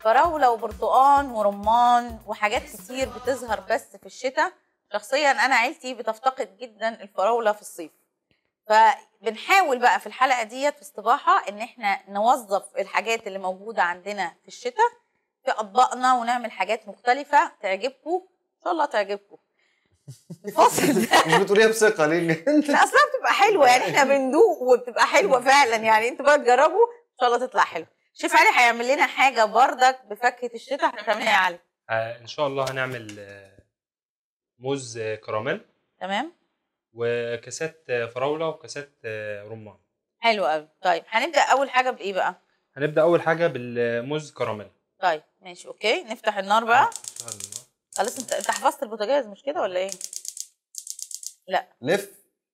فراوله وبرتقان ورمان وحاجات كتير بتظهر بس في الشتاء شخصيا انا عيلتي بتفتقد جدا الفراوله في الصيف فبنحاول بقى في الحلقه ديت في استباحه ان احنا نوظف الحاجات اللي موجوده عندنا في الشتاء في اطباقنا ونعمل حاجات مختلفه تعجبكم ان شاء الله تعجبكم الفصل ده بتقوليها بثقه ليه؟ لا اصلا بتبقى حلوه يعني احنا بندوق وبتبقى حلوه فعلا يعني انتوا بقى تجربوا ان شاء الله تطلع حلوه شيف علي هيعمل لنا حاجه بردك بفاكهه الشتاء هتعملها يا علي آه، ان شاء الله هنعمل آه، موز آه، كراميل تمام وكاسات فراوله وكاسات رمان حلو قوي طيب هنبدا اول حاجه بايه بقى هنبدا اول حاجه بالموز كراميل طيب ماشي اوكي نفتح النار بقى خلاص انت انت حفظت البوتاجاز مش كده ولا ايه لا لف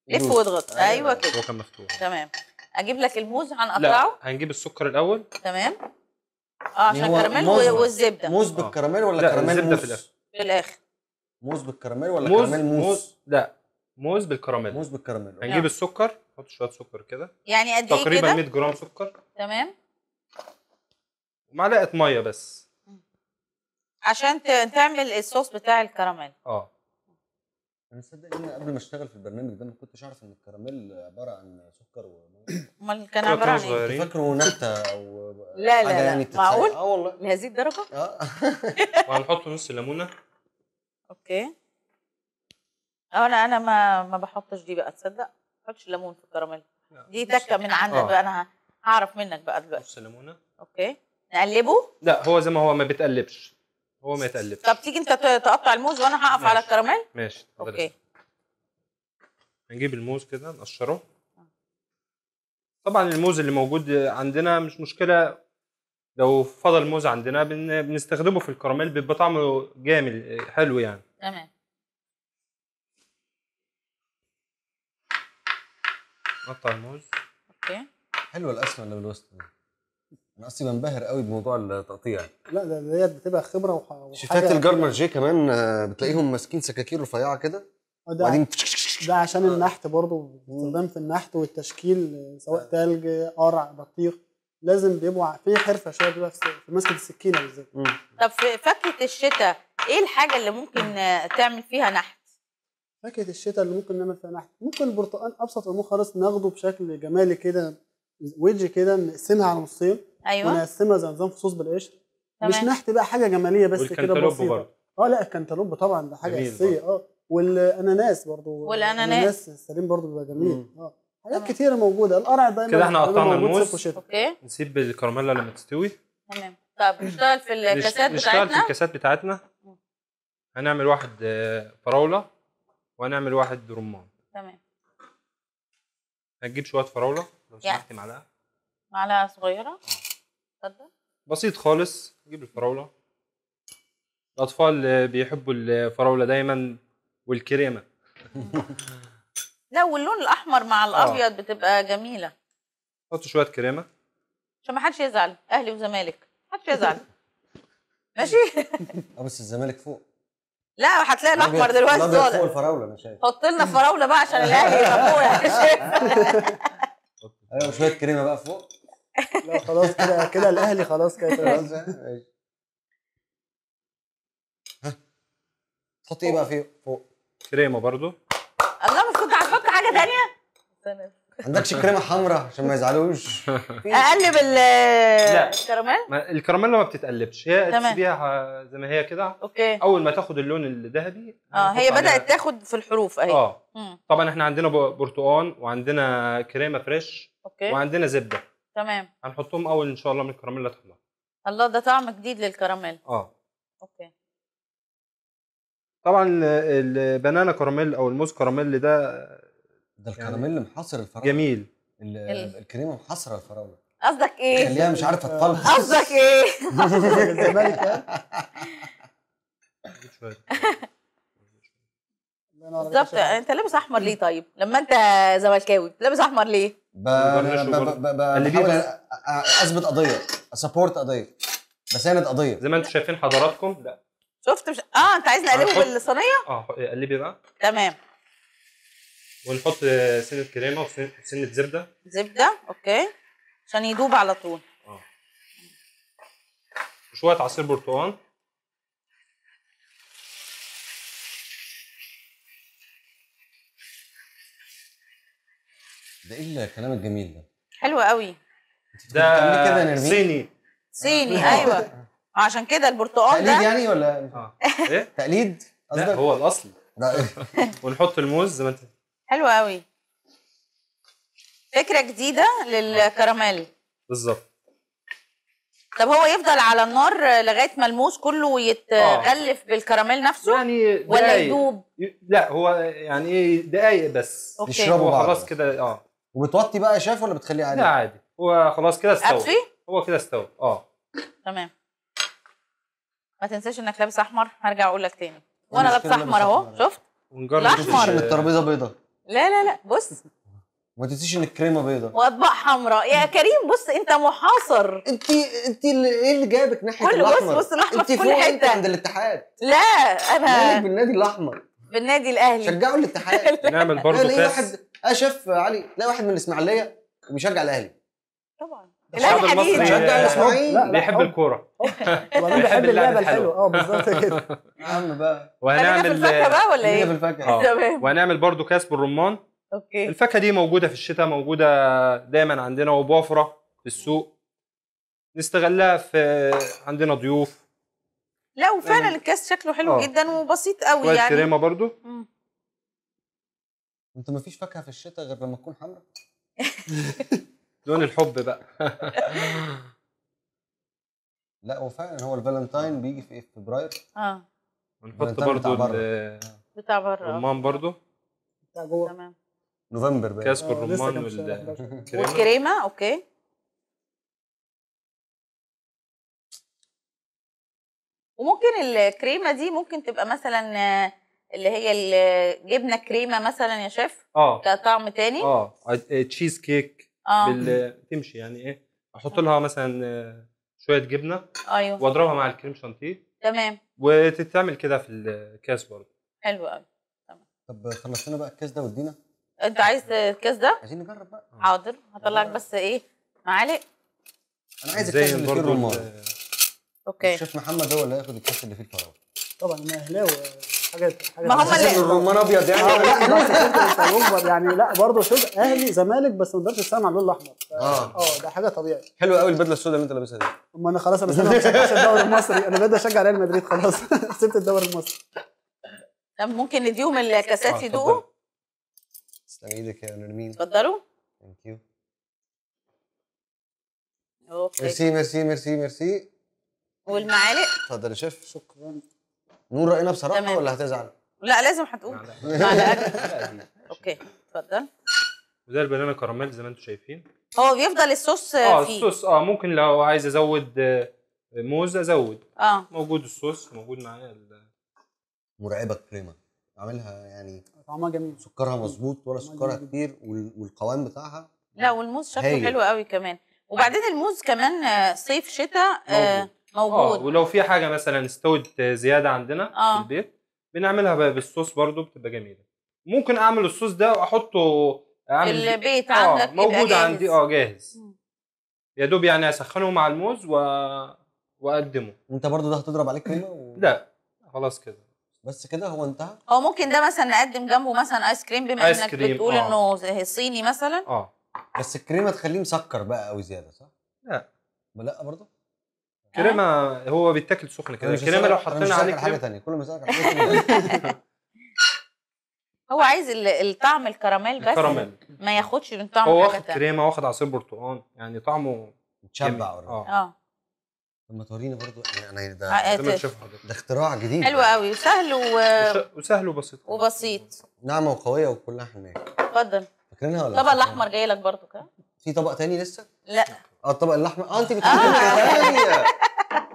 لف واضغط أيوة. ايوه كده هو كان مفتوح تمام اجيب لك الموز هنقطعه لا هنجيب السكر الاول تمام اه يعني عشان كراميل والزبده موز بالكراميل ولا كراميل موز في الاخر في الاخر موز بالكراميل ولا موز كراميل موز, موز لا موز بالكراميل موز بالكراميل هنجيب السكر نحط شويه سكر كده يعني قد ايه تقريبا 100 جرام سكر تمام معلقه ميه بس عشان تعمل الصوص بتاع الكراميل اه انا صدق ان قبل ما اشتغل في البرنامج ده ما كنتش اعرف ان الكراميل عباره عن سكر وميه امال كان عباره عن ايه؟ فاكره نكته او لا لا, لا. يعني معقول؟ اه والله لهذه الدرجه؟ اه وهنحط نص ليمونه اوكي اه انا انا ما ما بحطش دي بقى تصدق ما بحطش ليمون في الكراميل دي دكه من عندك آه. بقى انا هعرف منك بقى دلوقتي نص ليمونه اوكي نقلبه؟ لا هو زي ما هو ما بتقلبش هو ما يتقلبش طب تيجي انت تقطع الموز وانا هقف على الكراميل ماشي اوكي هنجيب الموز كده نقشره طبعا الموز اللي موجود عندنا مش مشكله لو فضل الموز عندنا بنستخدمه في الكراميل بيبقى طعمه جامد حلو يعني تمام نقطع الموز اوكي حلوه القسمه اللي بالوسط دي انا اصلي بنبهر قوي بموضوع التقطيع لا ده ديت بتبقى خبره وح... شيفات يعني. الجارمر جي كمان آه، بتلاقيهم ماسكين سكاكين رفيعه كده آه، وبعدين ده عشان آه. النحت برضه استخدام في النحت والتشكيل سواء تلج قرع بطيخ لازم بيبقوا في حرفه شويه بيبقى في مسكه السكينه بالذات طب في فاكهه الشتاء ايه الحاجه اللي ممكن تعمل فيها نحت فاكهه الشتاء اللي ممكن نعمل فيها نحت ممكن البرتقال ابسط الامور خالص ناخده بشكل جمالي كده ويدج كده نقسمها على نصين ايوه ونقسمها نظام فصوص بالقشر تمام. مش نحت بقى حاجه جماليه بس كده بسيطه اه لا الكنتالوب طبعا ده حاجه اساسيه اه والاناناس برضه والاناناس السليم برضه بيبقى جميل اه حاجات كتيره موجوده القرع دايما كده احنا قطعنا الموز اوكي نسيب الكراميلا لما تستوي تمام طب نشتغل في الكاسات بتاعتنا نشتغل في الكاسات بتاعتنا هنعمل واحد آه، فراوله وهنعمل واحد رمان تمام هنجيب شويه فراوله لو سمحتي يعني. معلقه معلقه صغيره اتفضل بسيط خالص نجيب الفراوله الاطفال بيحبوا الفراوله دايما والكريمه لا واللون الاحمر مع آه. الابيض آه. بتبقى جميله حط شويه كريمه عشان ما حدش يزعل اهلي وزمالك ما حدش يزعل ماشي اه بس الزمالك فوق لا هتلاقي الاحمر دلوقتي طالع فوق الفراوله انا شايف حط لنا فراوله بقى عشان الاهلي يبقى فوق يعني ايوه شويه كريمه بقى فوق لا خلاص كده كده الاهلي خلاص كده خلاص تحط ايه بقى فيه فوق كريمه برضو الله بس كنت هتحط حاجه ثانيه ما عندكش كريمه حمراء عشان ما يزعلوش اقلب الكراميل لا الكراميل ما بتتقلبش هي تسيبيها زي ما هي كده اوكي اول ما تاخد اللون الذهبي اه هي بدات تاخد في الحروف اهي اه طبعا احنا عندنا برتقال وعندنا كريمه فريش اوكي وعندنا زبده تمام هنحطهم اول ان شاء الله من الكراميل هتخلص الله ده طعم جديد للكراميل اه اوكي طبعا البنانا كراميل او الموز كراميل ده ده الكراميل يعني محصر الفراوله جميل الكريمه محصره الفراوله قصدك ايه؟ خليها مش عارفه تطلع قصدك ايه؟ الزمالك بالظبط انت لابس احمر ليه طيب؟ لما انت زملكاوي لابس احمر ليه؟ اللي بيبقى اثبت قضيه اسبورت قضيه بساند قضيه زي ما انتم شايفين حضراتكم لا شفت مش اه انت عايز نقلبه بالصينيه؟ اه إيه، قلبي بقى تمام ونحط سنه كريمه وسنه زبده زبده اوكي عشان يدوب على طول اه وشويه عصير برتقال ده ايه الكلام الجميل ده؟ حلو قوي ده كده صيني صيني ايوه عشان كده البرتقال ده تقليد يعني ولا اه ايه؟ تقليد؟ لا هو الاصل ونحط الموز زي ما انت حلو قوي فكره جديده للكراميل بالظبط طب هو يفضل على النار لغايه ما الموز كله يتغلف آه. بالكراميل نفسه يعني ولا يدوب لا هو يعني ايه دقايق بس يشربوا خلاص كده اه وبتوطي بقى شايف ولا بتخليه عادي؟ لا عادي هو خلاص كده استوى أطفي؟ هو كده استوى اه تمام ما تنساش انك لابس احمر هرجع اقول لك تاني وانا لابس احمر اهو شفت؟ ونجرب الاحمر ان الترابيزه بيضاء لا لا لا بص ما تنسيش ان الكريمه بيضاء واطباق حمراء يا كريم بص انت محاصر انت انت ايه اللي جابك ناحيه كل الاحمر بص بص الاحمر في كل حته انت عند الاتحاد لا انا مالك بالنادي الاحمر بالنادي الاهلي شجعوا الاتحاد نعمل برضه كاس اشف علي لا واحد من الاسماعيليه وبيشجع الاهلي طبعا الاهلي حبيبي بيشجع الاسماعيلي بيحب الكوره بيحب اللعبه الحلوه اه بالظبط كده عم بقى وهنعمل الفاكهه بقى ولا ايه؟ آه. تمام وهنعمل برضو كاس بالرمان اوكي الفاكهه دي موجوده في الشتاء موجوده دايما عندنا وبوفره في السوق نستغلها في عندنا ضيوف لا وفعلا يعني الكاس شكله حلو أوه. جدا وبسيط قوي يعني كريمه برضو مم. انتوا مفيش فاكهه في الشتاء غير لما تكون حمراء لون الحب بقى لا هو فعلا هو الفالنتاين بيجي في ايه في فبراير اه ونحط برضه بتاع بره آه. الرمان برضه بتاع جوه تمام نوفمبر بقى كاسكو آه، الرمان والكريمه والكريمه اوكي وممكن الكريمه دي ممكن تبقى مثلا آه، اللي هي الجبنه كريمه مثلا يا شيف اه كطعم تاني اه تشيز آه، كيك اه بال... تمشي يعني ايه احط لها مثلا آه، شويه جبنه ايوه واضربها مع الكريم شانتيه تمام وتتعمل كده في الكاس برضه حلو قوي تمام طب خلصنا بقى الكاس ده وادينا انت عايز الكاس ده عايزين نجرب بقى آه. حاضر هطلع لك بس ايه معالق انا عايز الكاس اللي فيه الرمان اوكي شيف محمد هو اللي هياخد الكاس اللي فيه الفراوله طبعا انا اهلاوي حاجات ما هم اللي الرمان ابيض يعني اه، يعني لا برضه شوف اهلي زمالك بس ما اقدرش استغنى عن اللون الاحمر اه اه ده حاجه طبيعي حلو قوي البدله السوداء اللي انت لابسها دي ما انا خلاص انا سبت الدوري المصري انا بدي اشجع ريال مدريد خلاص سبت الدوري المصري طب ممكن نديهم الكاسات آه، يدوقوا استنى ايدك يا نرمين اتفضلوا ثانك يو اوكي ميرسي ميرسي ميرسي ميرسي والمعالق اتفضل يا شيف شكرا نقول راينا بصراحه تمام. ولا هتزعل؟ لا لازم هتقول اوكي اتفضل وده البنانا كراميل زي ما انتم شايفين هو بيفضل الصوص اه فيه. الصوص اه ممكن لو عايز ازود آه، موز ازود اه موجود الصوص موجود معايا مرعبه الكريمه عاملها يعني طعمها جميل سكرها مظبوط ولا سكرها كتير والقوام بتاعها لا والموز شكله حلو قوي كمان وبعدين الموز كمان آه، صيف شتاء آه، آه، موجود اه ولو في حاجه مثلا استوت زياده عندنا آه. في البيت بنعملها بالصوص برضو بتبقى جميله ممكن اعمل الصوص ده واحطه اعمل البيت آه، عندك آه موجود عندي اه جاهز يا دوب يعني اسخنه مع الموز و... واقدمه انت برضو ده هتضرب عليك كريمه و... لا خلاص كده بس كده هو انتهى هو ممكن ده مثلا نقدم جنبه مثلا ايس كريم بما آيس انك كريم. بتقول آه. انه صيني مثلا اه بس الكريمه تخليه مسكر بقى قوي زياده صح؟ لا لا برضه كريمه هو بيتاكل سخن كده كريمه لو حطينا عليه حاجه ثانيه كل ما اسالك هو عايز الطعم الكراميل بس الكراميل ما ياخدش من طعم هو واخد كريمه واخد عصير برتقال يعني طعمه متشبع اه اه طب ما توريني برضه يعني انا يعني ده ده, آه، آه، ده اختراع جديد حلو قوي وسهل و... وسهل وبسيط وبسيط ناعمه وقويه وكلها حماية اتفضل فاكرينها ولا الطبق الاحمر جاي لك برضه كده في طبق تاني لسه؟ لا اه الطبق الاحمر اه انت بتقولي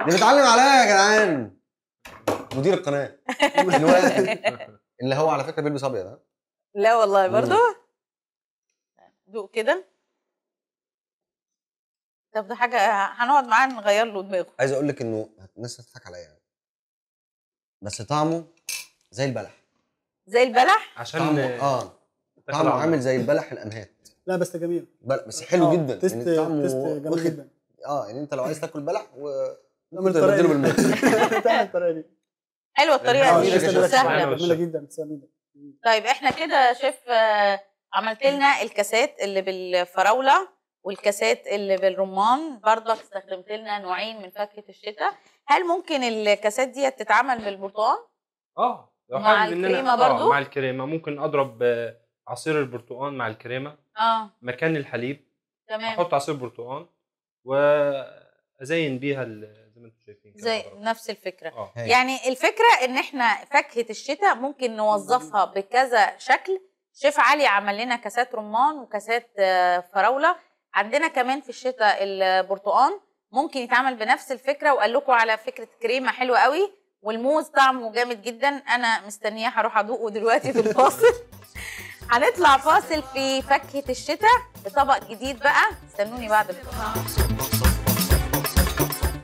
اللي بتعلم عليا يا جدعان مدير القناه اللي هو على فكره بيلبس ابيض لا والله برضه ذوق كده طب ده حاجه هنقعد معاه نغير له دماغه عايز اقول لك انه الناس هتضحك عليا بس طعمه زي البلح زي البلح عشان طعمه اه طعمه عامل زي البلح الانهات لا بس جميل بس حلو آه. جدا يعني تست يعني طعمه تست جميل جدا اه يعني انت لو عايز تاكل بلح و الطريقه حلوه الطريقه دي سهله جدا طيب احنا كده شيف آه، عملت لنا الكاسات اللي بالفراوله والكاسات اللي بالرمان برضك استخدمت لنا نوعين من فاكهه الشتاء هل ممكن الكاسات دي تتعمل بالبرتقال اه مع الكريمه آه، برضو مع الكريمه ممكن اضرب آه، عصير البرتقال مع الكريمه اه مكان الحليب تمام احط عصير برتقال وازين بيها ما انتم شايفين زي نفس الفكره آه. يعني الفكره ان احنا فاكهه الشتاء ممكن نوظفها بكذا شكل شيف علي عمل لنا كاسات رمان وكاسات آه، فراوله عندنا كمان في الشتاء البرتقال ممكن يتعمل بنفس الفكره وقال لكم على فكره كريمه حلوه قوي والموز طعمه جامد جدا انا مستنياه هروح ادوقه دلوقتي في الفاصل هنطلع فاصل في فاكهه الشتاء بطبق جديد بقى استنوني بعد الفاصل